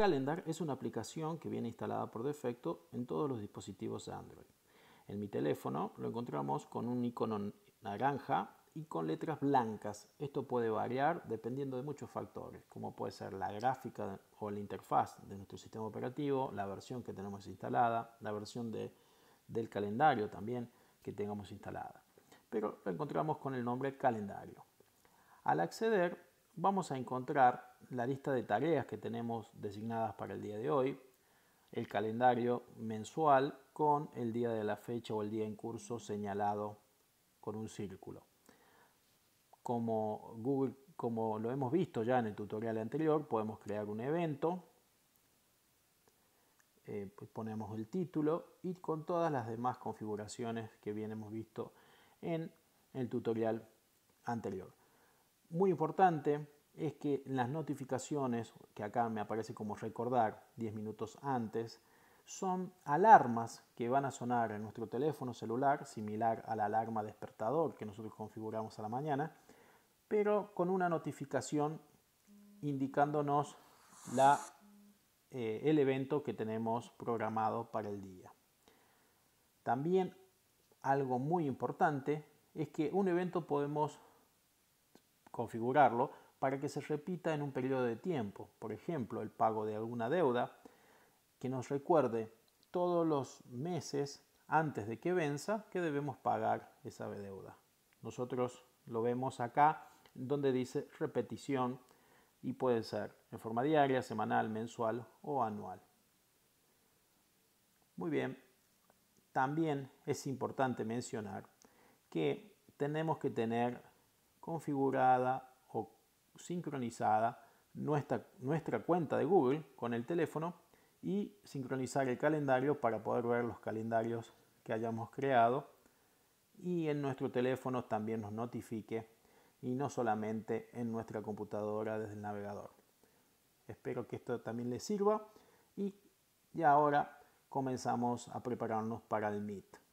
Calendar es una aplicación que viene instalada por defecto en todos los dispositivos Android. En mi teléfono lo encontramos con un icono naranja y con letras blancas. Esto puede variar dependiendo de muchos factores, como puede ser la gráfica o la interfaz de nuestro sistema operativo, la versión que tenemos instalada, la versión de, del calendario también que tengamos instalada. Pero lo encontramos con el nombre calendario. Al acceder vamos a encontrar la lista de tareas que tenemos designadas para el día de hoy, el calendario mensual con el día de la fecha o el día en curso señalado con un círculo. Como, Google, como lo hemos visto ya en el tutorial anterior, podemos crear un evento, eh, pues ponemos el título y con todas las demás configuraciones que bien hemos visto en el tutorial anterior muy importante es que las notificaciones, que acá me aparece como recordar 10 minutos antes, son alarmas que van a sonar en nuestro teléfono celular, similar a la alarma despertador que nosotros configuramos a la mañana, pero con una notificación indicándonos la, eh, el evento que tenemos programado para el día. También algo muy importante es que un evento podemos configurarlo para que se repita en un periodo de tiempo, por ejemplo, el pago de alguna deuda, que nos recuerde todos los meses antes de que venza que debemos pagar esa deuda. Nosotros lo vemos acá donde dice repetición y puede ser en forma diaria, semanal, mensual o anual. Muy bien, también es importante mencionar que tenemos que tener configurada o sincronizada nuestra, cuenta de Google con el teléfono y sincronizar el calendario para poder ver los calendarios que hayamos creado y en nuestro teléfono también nos notifique y no solamente en nuestra computadora desde el navegador. Espero que esto también les sirva y ya ahora comenzamos a prepararnos para el Meet.